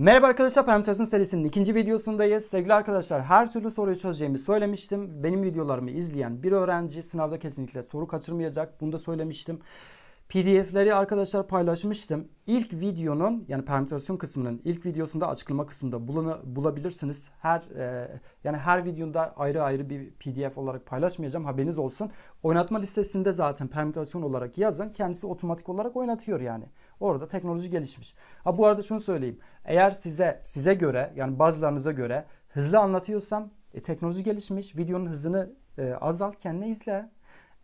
Merhaba arkadaşlar permütasyon serisinin ikinci videosundayız. Sevgili arkadaşlar her türlü soruyu çözeceğimi söylemiştim. Benim videolarımı izleyen bir öğrenci sınavda kesinlikle soru kaçırmayacak. Bunu da söylemiştim. PDF'leri arkadaşlar paylaşmıştım. İlk videonun yani permütasyon kısmının ilk videosunda açıklama kısmında bulana, bulabilirsiniz. Her e, yani her videoda ayrı ayrı bir PDF olarak paylaşmayacağım haberiniz olsun. Oynatma listesinde zaten permütasyon olarak yazın. Kendisi otomatik olarak oynatıyor yani. Orada teknoloji gelişmiş. Ha bu arada şunu söyleyeyim. Eğer size size göre yani bazılarınıza göre hızlı anlatıyorsam e, teknoloji gelişmiş. Videonun hızını e, azalt kendine izle.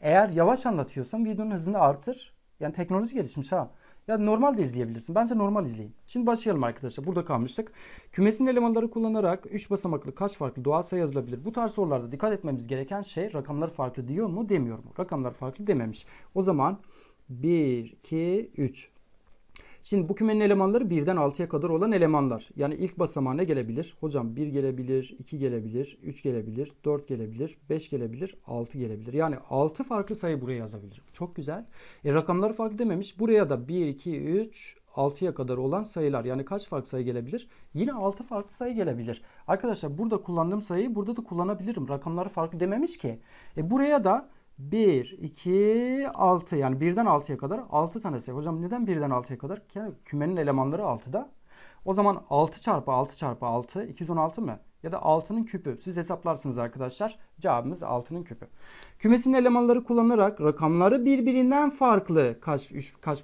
Eğer yavaş anlatıyorsam videonun hızını artır yani teknoloji gelişmiş ha. Ya normal de izleyebilirsin. Bence normal izleyin. Şimdi başlayalım arkadaşlar. Burada kalmıştık. Kümesin elemanları kullanarak 3 basamaklı kaç farklı doğal sayı yazılabilir? Bu tarz sorularda dikkat etmemiz gereken şey rakamlar farklı diyor mu demiyor mu? Rakamlar farklı dememiş. O zaman 1, 2, 3. Şimdi bu kümenin elemanları birden 6'ya kadar olan elemanlar. Yani ilk basamağa ne gelebilir? Hocam 1 gelebilir, 2 gelebilir, 3 gelebilir, 4 gelebilir, 5 gelebilir, 6 gelebilir. Yani 6 farklı sayı buraya yazabilir. Çok güzel. E, rakamları farklı dememiş. Buraya da 1, 2, 3, 6'ya kadar olan sayılar. Yani kaç farklı sayı gelebilir? Yine 6 farklı sayı gelebilir. Arkadaşlar burada kullandığım sayıyı burada da kullanabilirim. Rakamları farklı dememiş ki. E buraya da 1, 2, 6 yani birden 6'ya kadar 6 tanesi. E Hocam neden birden 6'ya kadar? Yani kümenin elemanları 6'da. O zaman 6 çarpı 6 çarpı 6 216 mı? Ya da 6'nın küpü. Siz hesaplarsınız arkadaşlar. Cevabımız 6'nın küpü. Kümesin elemanları kullanarak rakamları birbirinden farklı kaç 3 kaç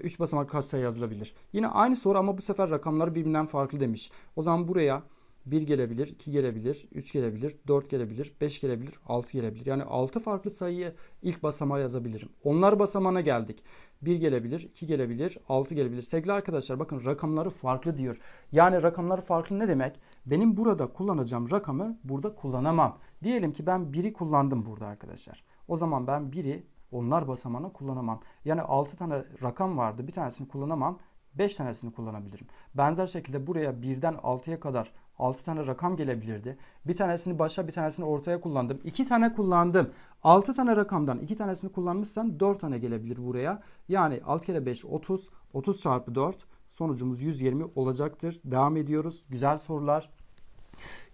3 e, basamak kaç sayı yazılabilir? Yine aynı soru ama bu sefer rakamları birbirinden farklı demiş. O zaman buraya 1 gelebilir, 2 gelebilir, 3 gelebilir, 4 gelebilir, 5 gelebilir, 6 gelebilir. Yani 6 farklı sayıyı ilk basamağa yazabilirim. Onlar basamağına geldik. 1 gelebilir, 2 gelebilir, 6 gelebilir. Sevgili arkadaşlar bakın rakamları farklı diyor. Yani rakamları farklı ne demek? Benim burada kullanacağım rakamı burada kullanamam. Diyelim ki ben 1'i kullandım burada arkadaşlar. O zaman ben 1'i onlar basamağına kullanamam. Yani 6 tane rakam vardı. Bir tanesini kullanamam. 5 tanesini kullanabilirim. Benzer şekilde buraya 1'den 6'ya kadar 6 tane rakam gelebilirdi. Bir tanesini başa bir tanesini ortaya kullandım. 2 tane kullandım. 6 tane rakamdan 2 tanesini kullanmışsam 4 tane gelebilir buraya. Yani 6 kere 5 30. 30 çarpı 4 sonucumuz 120 olacaktır. Devam ediyoruz. Güzel sorular.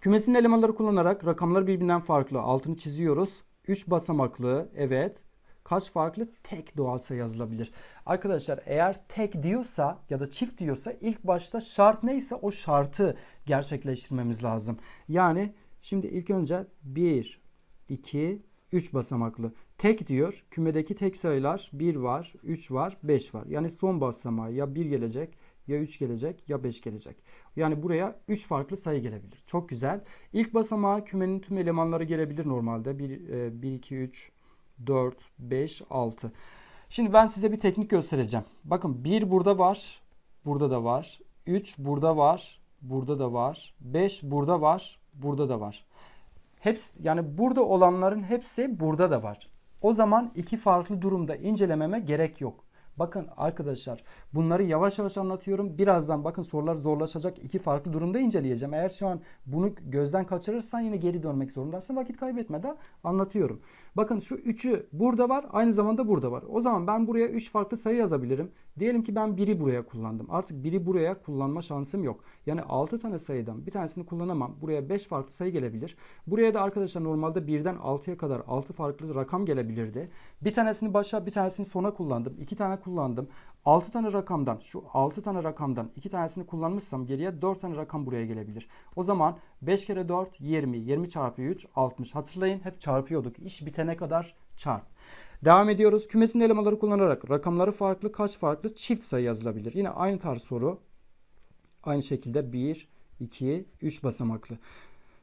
Kümesin elemanları kullanarak rakamlar birbirinden farklı. Altını çiziyoruz. 3 basamaklı evet kaç farklı tek doğal sayı yazılabilir? Arkadaşlar eğer tek diyorsa ya da çift diyorsa ilk başta şart neyse o şartı gerçekleştirmemiz lazım. Yani şimdi ilk önce 1, 2, 3 basamaklı. Tek diyor kümedeki tek sayılar 1 var, 3 var, 5 var. Yani son basamağı ya 1 gelecek ya 3 gelecek ya 5 gelecek. Yani buraya 3 farklı sayı gelebilir. Çok güzel. İlk basamağa kümenin tüm elemanları gelebilir normalde. 1, 1 2, 3, 4, 5, 6. Şimdi ben size bir teknik göstereceğim. Bakın 1 burada var. Burada da var. 3 burada var. Burada da var. 5 burada var. Burada da var. Hepsi, yani burada olanların hepsi burada da var. O zaman iki farklı durumda incelememe gerek yok. Bakın arkadaşlar bunları yavaş yavaş anlatıyorum. Birazdan bakın sorular zorlaşacak. iki farklı durumda inceleyeceğim. Eğer şu an bunu gözden kaçırırsan yine geri dönmek zorundasın. Vakit kaybetme de, anlatıyorum. Bakın şu 3'ü burada var. Aynı zamanda burada var. O zaman ben buraya 3 farklı sayı yazabilirim. Diyelim ki ben 1'i buraya kullandım. Artık 1'i buraya kullanma şansım yok. Yani 6 tane sayıdan bir tanesini kullanamam. Buraya 5 farklı sayı gelebilir. Buraya da arkadaşlar normalde 1'den 6'ya kadar 6 farklı rakam gelebilirdi. Bir tanesini başa bir tanesini sona kullandım. 2 tane kullandım. 6 tane rakamdan şu 6 tane rakamdan 2 tanesini kullanmışsam geriye 4 tane rakam buraya gelebilir. O zaman 5 kere 4 20. 20 çarpı 3 60. Hatırlayın hep çarpıyorduk. İş bitene kadar çarp. Devam ediyoruz. Kümesin elemanları kullanarak rakamları farklı kaç farklı çift sayı yazılabilir? Yine aynı tarz soru. Aynı şekilde 1, 2, 3 basamaklı.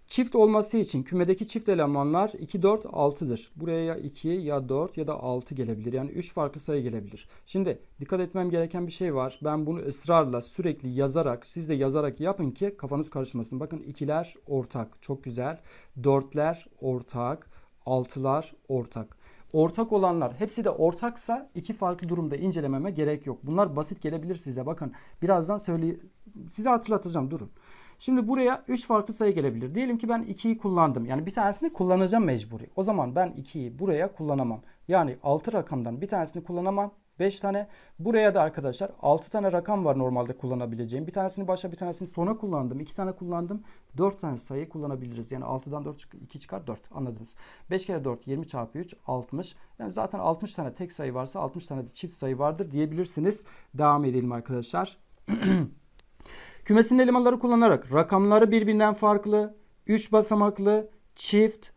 Çift olması için kümedeki çift elemanlar 2, 4, 6'dır. Buraya ya 2 ya 4 ya da 6 gelebilir. Yani 3 farklı sayı gelebilir. Şimdi dikkat etmem gereken bir şey var. Ben bunu ısrarla sürekli yazarak siz de yazarak yapın ki kafanız karışmasın. Bakın ikiler ortak çok güzel. Dörtler ortak. Altılar ortak ortak olanlar hepsi de ortaksa iki farklı durumda incelememe gerek yok. Bunlar basit gelebilir size bakın. Birazdan söyle size hatırlatacağım durun. Şimdi buraya 3 farklı sayı gelebilir. Diyelim ki ben 2'yi kullandım. Yani bir tanesini kullanacağım mecburi. O zaman ben 2'yi buraya kullanamam. Yani 6 rakamdan bir tanesini kullanamam. 5 tane. Buraya da arkadaşlar 6 tane rakam var normalde kullanabileceğim. Bir tanesini başa bir tanesini sona kullandım. 2 tane kullandım. 4 tane sayı kullanabiliriz. Yani 6'dan 4 2 çıkar 4 anladınız. 5 kere 4 20 çarpı 3 60. Yani zaten 60 tane tek sayı varsa 60 tane de çift sayı vardır diyebilirsiniz. Devam edelim arkadaşlar. Kümesin elemanları kullanarak rakamları birbirinden farklı, 3 basamaklı, çift,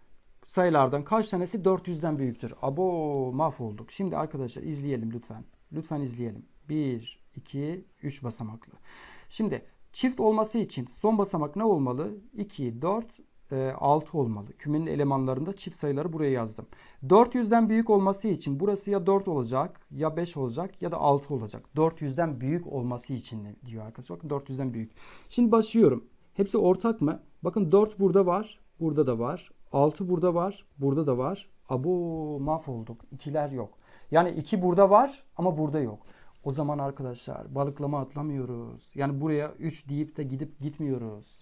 sayılardan kaç tanesi 400'den büyüktür? Abo mahvolduk. Şimdi arkadaşlar izleyelim lütfen. Lütfen izleyelim. 1, 2, 3 basamaklı. Şimdi çift olması için son basamak ne olmalı? 2, 4, 6 olmalı. Kümenin elemanlarında çift sayıları buraya yazdım. 400'den büyük olması için burası ya 4 olacak ya 5 olacak ya da 6 olacak. 400'den büyük olması için diyor arkadaşlar. Bakın 400'den büyük. Şimdi başlıyorum. Hepsi ortak mı? Bakın 4 burada var. Burada da var. 6 burada var. Burada da var. Abu mahvolduk. İkiler yok. Yani 2 burada var ama burada yok. O zaman arkadaşlar balıklama atlamıyoruz. Yani buraya 3 deyip de gidip gitmiyoruz.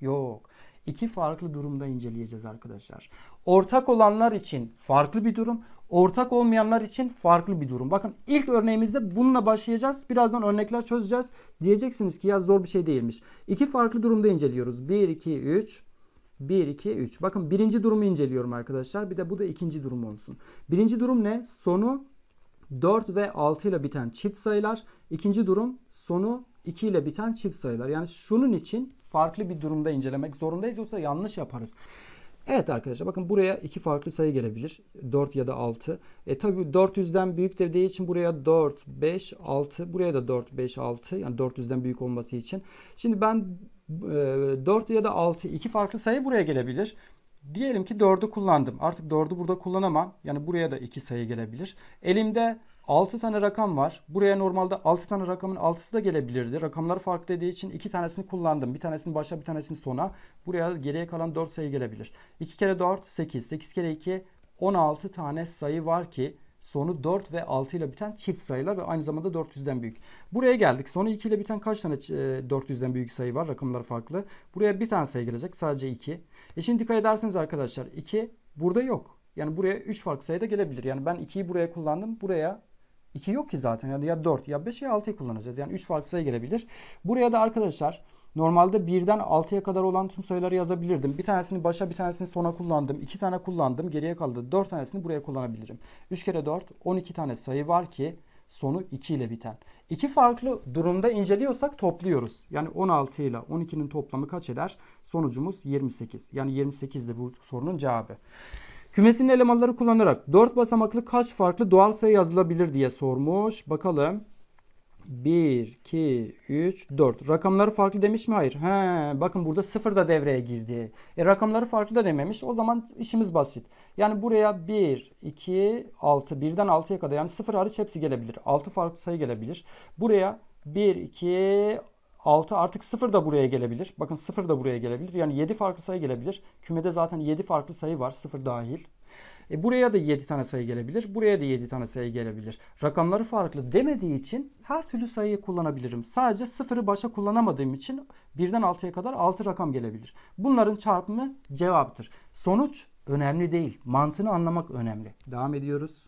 Yok. İki farklı durumda inceleyeceğiz arkadaşlar. Ortak olanlar için farklı bir durum, ortak olmayanlar için farklı bir durum. Bakın ilk örneğimizde bununla başlayacağız. Birazdan örnekler çözeceğiz. Diyeceksiniz ki ya zor bir şey değilmiş. İki farklı durumda inceliyoruz. 1 2 3 1, 2, 3. Bakın birinci durumu inceliyorum arkadaşlar. Bir de bu da ikinci durum olsun. Birinci durum ne? Sonu 4 ve 6 ile biten çift sayılar. İkinci durum sonu 2 ile biten çift sayılar. Yani şunun için farklı bir durumda incelemek zorundayız yoksa yanlış yaparız. Evet arkadaşlar bakın buraya iki farklı sayı gelebilir. 4 ya da 6. E tabi 400'den büyük dediği için buraya 4, 5, 6. Buraya da 4, 5, 6. Yani 400'den büyük olması için. Şimdi ben 4 e, ya da 6 iki farklı sayı buraya gelebilir. Diyelim ki 4'ü kullandım. Artık 4'ü burada kullanamam. Yani buraya da iki sayı gelebilir. Elimde 6 tane rakam var. Buraya normalde 6 tane rakamın 6'sı da gelebilirdi. Rakamlar farklı dediği için 2 tanesini kullandım. Bir tanesini başa bir tanesini sona. Buraya geriye kalan 4 sayı gelebilir. 2 kere 4 8. 8 kere 2 16 tane sayı var ki Sonu 4 ve 6 ile biten çift sayılar ve aynı zamanda 400'den büyük. Buraya geldik. Sonu 2 ile biten kaç tane 400'den e, büyük sayı var? Rakamlar farklı. Buraya bir tane sayı gelecek. Sadece 2. E şimdi dikkat ederseniz arkadaşlar 2 burada yok. Yani buraya 3 farklı sayı da gelebilir. Yani ben 2'yi buraya kullandım. Buraya 2 yok ki zaten. Yani ya 4 ya 5 ya 6'yı kullanacağız. Yani 3 farklı sayı gelebilir. Buraya da arkadaşlar Normalde birden 6'ya kadar olan tüm sayıları yazabilirdim. Bir tanesini başa bir tanesini sona kullandım. 2 tane kullandım. Geriye kaldı 4 tanesini buraya kullanabilirim. 3 kere 4 12 tane sayı var ki sonu 2 ile biten. İki farklı durumda inceliyorsak topluyoruz. Yani 16 ile 12'nin toplamı kaç eder? Sonucumuz 28. Yani 28 de bu sorunun cevabı. Kümesinin elemanları kullanarak 4 basamaklı kaç farklı doğal sayı yazılabilir diye sormuş. Bakalım. 1, 2, 3, 4. Rakamları farklı demiş mi? Hayır. He, bakın burada 0 da devreye girdi. E, rakamları farklı da dememiş. O zaman işimiz basit. Yani buraya 1, 2, 6. 1'den 6'ya kadar yani 0 hariç hepsi gelebilir. 6 farklı sayı gelebilir. Buraya 1, 2, 6 artık 0 da buraya gelebilir. Bakın 0 da buraya gelebilir. Yani 7 farklı sayı gelebilir. Kümede zaten 7 farklı sayı var 0 dahil. E buraya da 7 tane sayı gelebilir. Buraya da 7 tane sayı gelebilir. Rakamları farklı demediği için her türlü sayıyı kullanabilirim. Sadece sıfırı başa kullanamadığım için birden 6'ya kadar 6 rakam gelebilir. Bunların çarpımı cevaptır. Sonuç önemli değil. Mantığını anlamak önemli. Devam ediyoruz.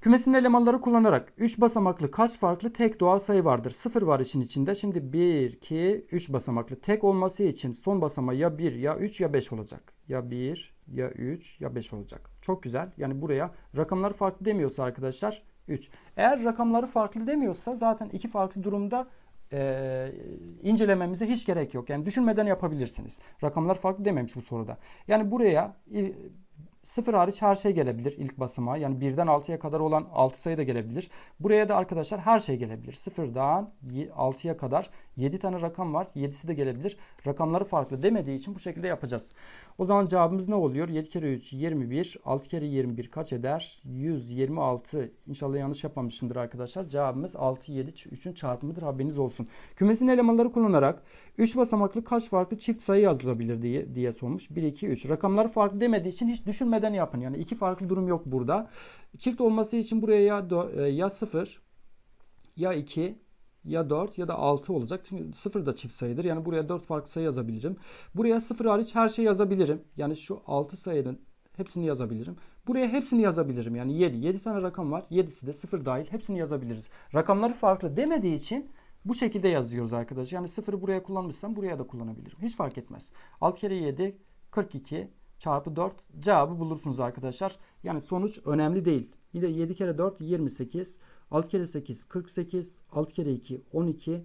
Kümesin elemanları kullanarak 3 basamaklı kaç farklı tek doğal sayı vardır? 0 var işin içinde. Şimdi 1, 2, 3 basamaklı tek olması için son basama ya 1 ya 3 ya 5 olacak. Ya 1, ya 3 ya 5 olacak. Çok güzel. Yani buraya rakamları farklı demiyorsa arkadaşlar 3. Eğer rakamları farklı demiyorsa zaten iki farklı durumda e, incelememize hiç gerek yok. Yani düşünmeden yapabilirsiniz. Rakamlar farklı dememiş bu soruda. Yani buraya Sıfır hariç her şey gelebilir ilk basama. Yani birden altıya kadar olan altı sayı da gelebilir. Buraya da arkadaşlar her şey gelebilir. Sıfırdan altıya kadar yedi tane rakam var. yedisi de gelebilir. Rakamları farklı demediği için bu şekilde yapacağız. O zaman cevabımız ne oluyor? yedi kere yirmi bir altı kere yirmi bir kaç eder? yüz yirmi altı İnşallah yanlış yapmamışımdır arkadaşlar. Cevabımız altı yedi üçün çarpımıdır. Haberiniz olsun. Kümesin elemanları kullanarak üç basamaklı kaç farklı çift sayı yazılabilir diye, diye sormuş. bir iki üç Rakamları farklı demediği için hiç düşünmeyin bölmeden yapın. Yani iki farklı durum yok burada. Çift olması için buraya ya, e, ya 0 ya 2 ya 4 ya da 6 olacak. Çünkü 0 da çift sayıdır. Yani buraya 4 farklı sayı yazabilirim. Buraya 0 hariç her şeyi yazabilirim. Yani şu 6 sayının hepsini yazabilirim. Buraya hepsini yazabilirim. Yani 7. 7 tane rakam var. 7'si de 0 dahil hepsini yazabiliriz. Rakamları farklı demediği için bu şekilde yazıyoruz arkadaşlar. Yani 0'ı buraya kullanmışsam buraya da kullanabilirim. Hiç fark etmez. 6 kere 7 42 çarpı 4 cevabı bulursunuz arkadaşlar. Yani sonuç önemli değil. Bir de 7 kere 4 28. 6 kere 8 48. 6 kere 2 12.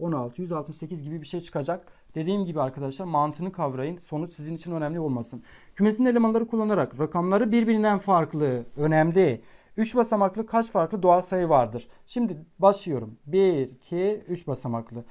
16 168 gibi bir şey çıkacak. Dediğim gibi arkadaşlar mantığını kavrayın. Sonuç sizin için önemli olmasın. Kümesin elemanları kullanarak rakamları birbirinden farklı önemli. 3 basamaklı kaç farklı doğal sayı vardır? Şimdi başlıyorum. 1, 2, 3 basamaklı.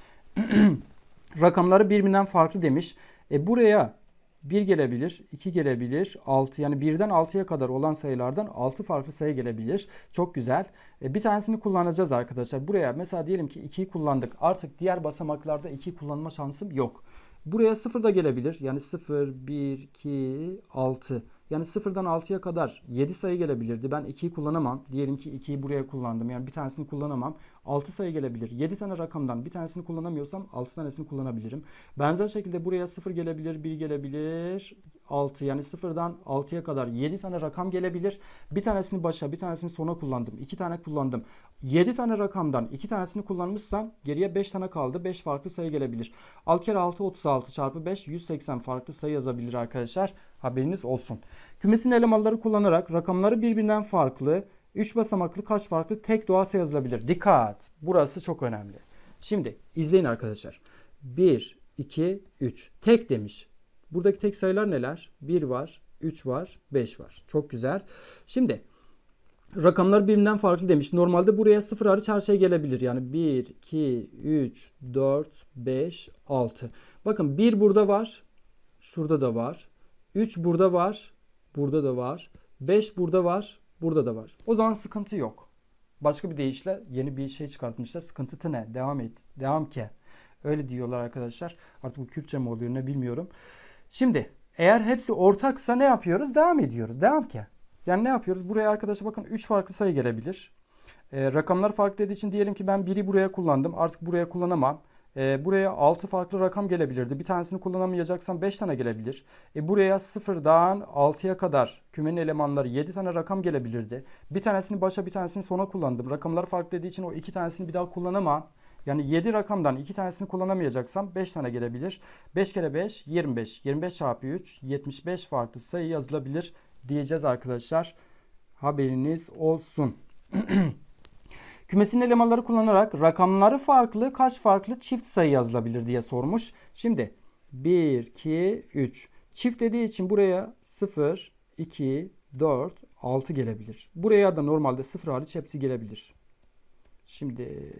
rakamları birbirinden farklı demiş. E buraya 1 gelebilir, 2 gelebilir, 6 yani birden 6'ya kadar olan sayılardan 6 farklı sayı gelebilir. Çok güzel. E, bir tanesini kullanacağız arkadaşlar. Buraya mesela diyelim ki 2'yi kullandık. Artık diğer basamaklarda 2'yi kullanma şansım yok. Buraya 0 da gelebilir. Yani 0, 1, 2, 6 yani sıfırdan 6'ya kadar 7 sayı gelebilirdi. Ben 2'yi kullanamam. Diyelim ki 2'yi buraya kullandım. Yani bir tanesini kullanamam. 6 sayı gelebilir. 7 tane rakamdan bir tanesini kullanamıyorsam 6 tanesini kullanabilirim. Benzer şekilde buraya 0 gelebilir, 1 gelebilir, 6 yani sıfırdan 6'ya kadar 7 tane rakam gelebilir. Bir tanesini başa, bir tanesini sona kullandım. 2 tane kullandım. 7 tane rakamdan 2 tanesini kullanmışsam geriye 5 tane kaldı. 5 farklı sayı gelebilir. 6 kere 6 36 çarpı 5 180 farklı sayı yazabilir arkadaşlar. Haberiniz olsun. Kümesin elemanları kullanarak rakamları birbirinden farklı 3 basamaklı kaç farklı tek doğası yazılabilir. Dikkat! Burası çok önemli. Şimdi izleyin arkadaşlar. 1, 2, 3. Tek demiş. Buradaki tek sayılar neler? 1 var, 3 var, 5 var. Çok güzel. Şimdi rakamlar birbirinden farklı demiş. Normalde buraya 0 hariç her şey gelebilir. Yani 1, 2, 3, 4, 5, 6. Bakın 1 burada var. Şurada da var. 3 burada var. Burada da var. 5 burada var. Burada da var. O zaman sıkıntı yok. Başka bir deyişle yeni bir şey çıkartmışlar. Sıkıntı ne? Devam et. Devam ki. Öyle diyorlar arkadaşlar. Artık bu Kürtçe mi oluyor ne bilmiyorum. Şimdi eğer hepsi ortaksa ne yapıyoruz? Devam ediyoruz. Devam ki. Yani ne yapıyoruz? Buraya arkadaşlar bakın 3 farklı sayı gelebilir. Ee, rakamlar farklı dediği için diyelim ki ben 1'i buraya kullandım. Artık buraya kullanamam. E, buraya 6 farklı rakam gelebilirdi. Bir tanesini kullanamayacaksan 5 tane gelebilir. E, buraya 0'dan 6'ya kadar kümenin elemanları 7 tane rakam gelebilirdi. Bir tanesini başa bir tanesini sona kullandım. Rakamlar farklı dediği için o iki tanesini bir daha kullanamam. Yani 7 rakamdan 2 tanesini kullanamayacaksam 5 tane gelebilir. 5 kere 5 25. 25 çarpı 3 75 farklı sayı yazılabilir diyeceğiz arkadaşlar. Haberiniz olsun. Kümesin elemanları kullanarak rakamları farklı kaç farklı çift sayı yazılabilir diye sormuş. Şimdi 1, 2, 3. Çift dediği için buraya 0, 2, 4, 6 gelebilir. Buraya da normalde 0 hariç hepsi gelebilir. Şimdi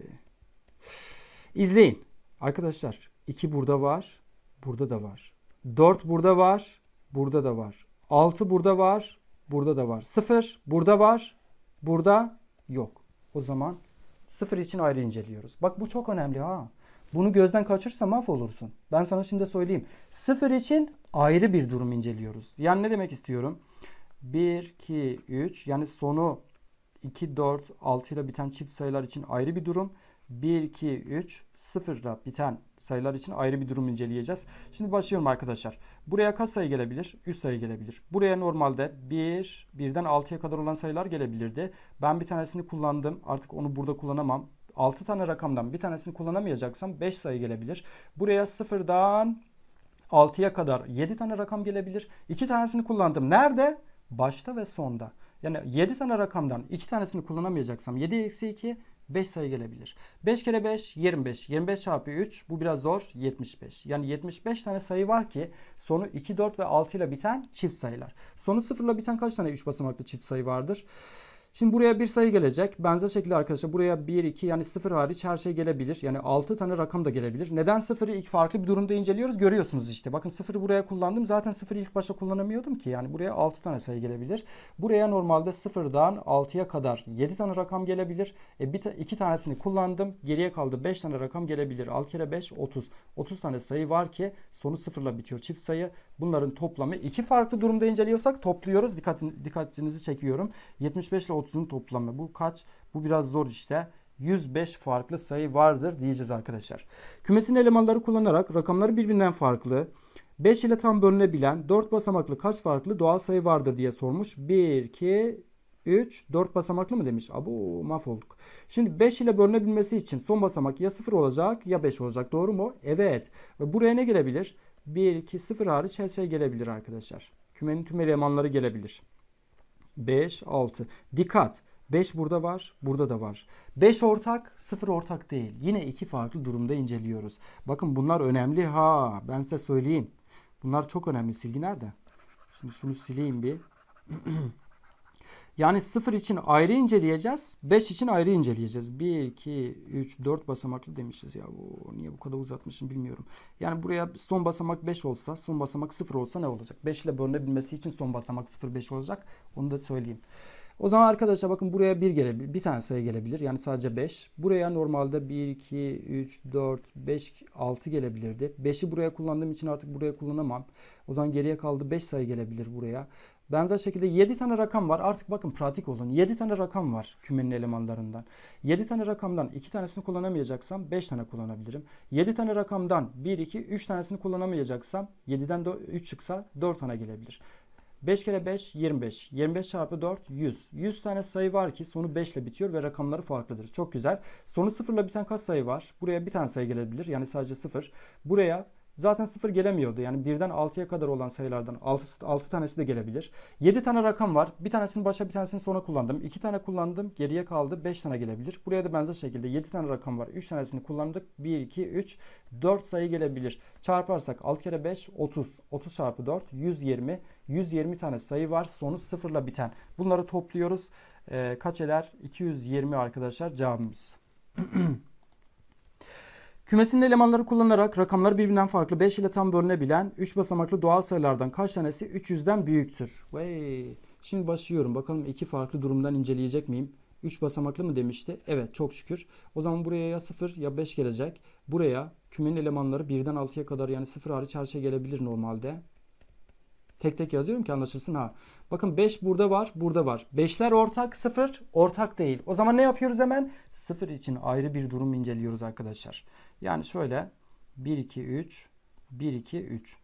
izleyin. Arkadaşlar 2 burada var. Burada da var. 4 burada var. Burada da var. 6 burada var. Burada da var. 0 burada var. Burada yok o zaman sıfır için ayrı inceliyoruz. Bak bu çok önemli ha. Bunu gözden kaçırsa mahvolursun. Ben sana şimdi söyleyeyim. Sıfır için ayrı bir durum inceliyoruz. Yani ne demek istiyorum? 1, 2, 3 yani sonu 2, 4, 6 ile biten çift sayılar için ayrı bir durum. 1, 2, 3, 0'da biten sayılar için ayrı bir durum inceleyeceğiz. Şimdi başlıyorum arkadaşlar. Buraya kaç sayı gelebilir? 3 sayı gelebilir. Buraya normalde 1, 1'den 6'ya kadar olan sayılar gelebilirdi. Ben bir tanesini kullandım. Artık onu burada kullanamam. 6 tane rakamdan bir tanesini kullanamayacaksam 5 sayı gelebilir. Buraya 0'dan 6'ya kadar 7 tane rakam gelebilir. 2 tanesini kullandım. Nerede? Başta ve sonda. Yani 7 tane rakamdan 2 tanesini kullanamayacaksam 7 eksi 2, 5 sayı gelebilir. 5 kere 5 25. 25 çarpı 3 bu biraz zor 75. Yani 75 tane sayı var ki sonu 2, 4 ve 6 ile biten çift sayılar. Sonu 0 ile biten kaç tane 3 basamaklı çift sayı vardır? Şimdi buraya bir sayı gelecek. Benzer şekilde arkadaşlar buraya 1, 2 yani 0 hariç her şey gelebilir. Yani 6 tane rakam da gelebilir. Neden 0'ı ilk farklı bir durumda inceliyoruz görüyorsunuz işte. Bakın 0'ı buraya kullandım. Zaten 0'ı ilk başta kullanamıyordum ki. Yani buraya 6 tane sayı gelebilir. Buraya normalde 0'dan 6'ya kadar 7 tane rakam gelebilir. E bir, iki tanesini kullandım. Geriye kaldı 5 tane rakam gelebilir. 6 kere 5 30. 30 tane sayı var ki sonu 0'la bitiyor çift sayı. Bunların toplamı iki farklı durumda inceliyorsak topluyoruz. dikkat dikkatinizi çekiyorum. 75 ile 30'un toplamı. Bu kaç? Bu biraz zor işte. 105 farklı sayı vardır diyeceğiz arkadaşlar. Kümesin elemanları kullanarak rakamları birbirinden farklı 5 ile tam bölünebilen 4 basamaklı kaç farklı doğal sayı vardır diye sormuş. 1, 2, 3, 4 basamaklı mı demiş. Abu mahvolduk. Şimdi 5 ile bölünebilmesi için son basamak ya 0 olacak ya 5 olacak. Doğru mu? Evet. Buraya ne gelebilir? 1, 2, 0 hariç her şey gelebilir arkadaşlar. Kümenin tüm elemanları gelebilir. 5, 6. Dikkat! 5 burada var, burada da var. 5 ortak, 0 ortak değil. Yine iki farklı durumda inceliyoruz. Bakın bunlar önemli ha. Ben size söyleyeyim. Bunlar çok önemli. Silgi nerede? Şimdi şunu sileyim bir. Yani 0 için ayrı inceleyeceğiz. 5 için ayrı inceleyeceğiz. 1, 2, 3, 4 basamaklı demişiz ya. Bu, niye bu kadar uzatmışım bilmiyorum. Yani buraya son basamak 5 olsa, son basamak 0 olsa ne olacak? 5 ile bölünebilmesi için son basamak 0, 5 olacak. Onu da söyleyeyim. O zaman arkadaşlar bakın buraya bir gelebilir. Bir tane sayı gelebilir. Yani sadece 5. Buraya normalde 1, 2, 3, 4, 5, 6 gelebilirdi. 5'i buraya kullandığım için artık buraya kullanamam. O zaman geriye kaldı 5 sayı gelebilir buraya. Benzer şekilde 7 tane rakam var. Artık bakın pratik olun. 7 tane rakam var kümenin elemanlarından. 7 tane rakamdan 2 tanesini kullanamayacaksam 5 tane kullanabilirim. 7 tane rakamdan 1, 2, 3 tanesini kullanamayacaksam 7'den 3 çıksa 4 tane gelebilir. 5 kere 5 25. 25 çarpı 4 100. 100 tane sayı var ki sonu 5 ile bitiyor ve rakamları farklıdır. Çok güzel. Sonu 0 ile biten kaç sayı var? Buraya bir tane sayı gelebilir. Yani sadece 0. Buraya Zaten 0 gelemiyordu. Yani 1'den 6'ya kadar olan sayılardan 6, 6 tanesi de gelebilir. 7 tane rakam var. Bir tanesini başa bir tanesini sona kullandım. 2 tane kullandım. Geriye kaldı. 5 tane gelebilir. Buraya da benzer şekilde 7 tane rakam var. 3 tanesini kullandık. 1, 2, 3, 4 sayı gelebilir. Çarparsak 6 kere 5 30. 30 çarpı 4 120. 120 tane sayı var. Sonu 0 ile biten. Bunları topluyoruz. Ee, kaç eder? 220 arkadaşlar cevabımız. Kümesin elemanları kullanarak rakamları birbirinden farklı 5 ile tam bölünebilen 3 basamaklı doğal sayılardan kaç tanesi 300'den büyüktür? Vay. Şimdi başlıyorum. Bakalım iki farklı durumdan inceleyecek miyim? 3 basamaklı mı demişti? Evet çok şükür. O zaman buraya ya 0 ya 5 gelecek. Buraya kümenin elemanları 1'den 6'ya kadar yani 0 hariç her şey gelebilir normalde. Tek tek yazıyorum ki anlaşılsın ha. Bakın 5 burada var, burada var. 5'ler ortak, 0 ortak değil. O zaman ne yapıyoruz hemen? 0 için ayrı bir durum inceliyoruz arkadaşlar. Yani şöyle 1 2 3 1 2 3.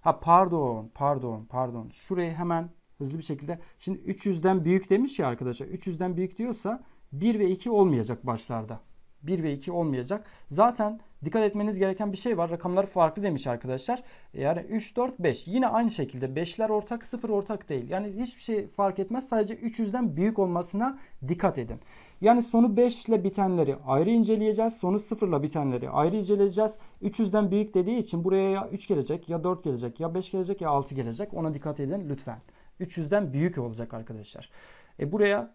Ha pardon, pardon, pardon. Şurayı hemen hızlı bir şekilde. Şimdi 300'den büyük demiş ya arkadaşlar. 300'den büyük diyorsa 1 ve 2 olmayacak başlarda. 1 ve 2 olmayacak. Zaten Dikkat etmeniz gereken bir şey var. Rakamlar farklı demiş arkadaşlar. Yani 3, 4, 5. Yine aynı şekilde 5'ler ortak, 0 ortak değil. Yani hiçbir şey fark etmez. Sadece 300'den büyük olmasına dikkat edin. Yani sonu 5 ile bitenleri ayrı inceleyeceğiz. Sonu 0 ile bitenleri ayrı inceleyeceğiz. 300'den büyük dediği için buraya ya 3 gelecek, ya 4 gelecek, ya 5 gelecek, ya 6 gelecek. Ona dikkat edin lütfen. 300'den büyük olacak arkadaşlar. E buraya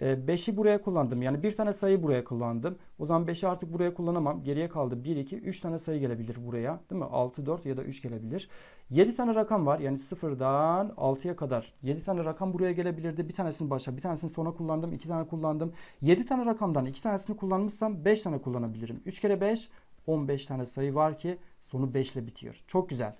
5'i ee, buraya kullandım. Yani bir tane sayı buraya kullandım. O zaman 5'i artık buraya kullanamam. Geriye kaldı 1, 2, 3 tane sayı gelebilir buraya. Değil mi? 6, 4 ya da 3 gelebilir. 7 tane rakam var. Yani 0'dan 6'ya kadar 7 tane rakam buraya gelebilirdi. Bir tanesini başa, bir tanesini sona kullandım. 2 tane kullandım. 7 tane rakamdan 2 tanesini kullanmışsam 5 tane kullanabilirim. 3 kere 5, 15 tane sayı var ki sonu 5 ile bitiyor. Çok güzel.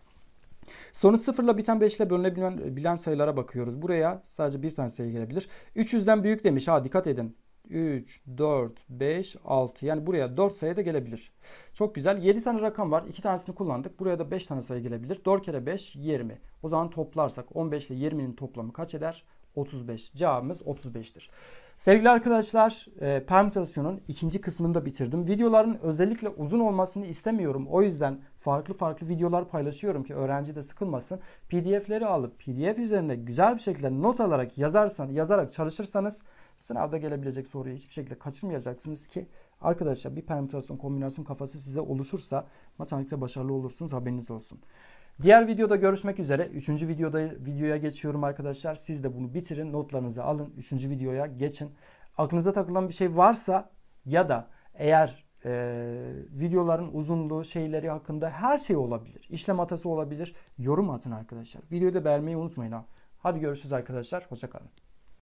Sonuç sıfırla biten 5 ile bölünebilen bilen sayılara bakıyoruz. Buraya sadece bir tane sayı gelebilir. 300'den büyük demiş. Ha dikkat edin. 3, 4, 5, 6. Yani buraya 4 sayı da gelebilir. Çok güzel. 7 tane rakam var. 2 tanesini kullandık. Buraya da 5 tane sayı gelebilir. 4 kere 5, 20. O zaman toplarsak 15 ile 20'nin toplamı kaç eder? 35. Cevabımız 35'tir. Sevgili arkadaşlar, e, permütasyonun ikinci kısmını da bitirdim. Videoların özellikle uzun olmasını istemiyorum. O yüzden farklı farklı videolar paylaşıyorum ki öğrenci de sıkılmasın. PDF'leri alıp PDF üzerinde güzel bir şekilde not alarak yazarsan, yazarak çalışırsanız sınavda gelebilecek soruyu hiçbir şekilde kaçırmayacaksınız ki arkadaşlar bir permütasyon kombinasyon kafası size oluşursa matematikte başarılı olursunuz haberiniz olsun. Diğer videoda görüşmek üzere. Üçüncü videoda videoya geçiyorum arkadaşlar. Siz de bunu bitirin. Notlarınızı alın. Üçüncü videoya geçin. Aklınıza takılan bir şey varsa ya da eğer e, videoların uzunluğu şeyleri hakkında her şey olabilir. İşlem hatası olabilir. Yorum atın arkadaşlar. Videoyu da beğenmeyi unutmayın ha. Hadi görüşürüz arkadaşlar. Hoşçakalın.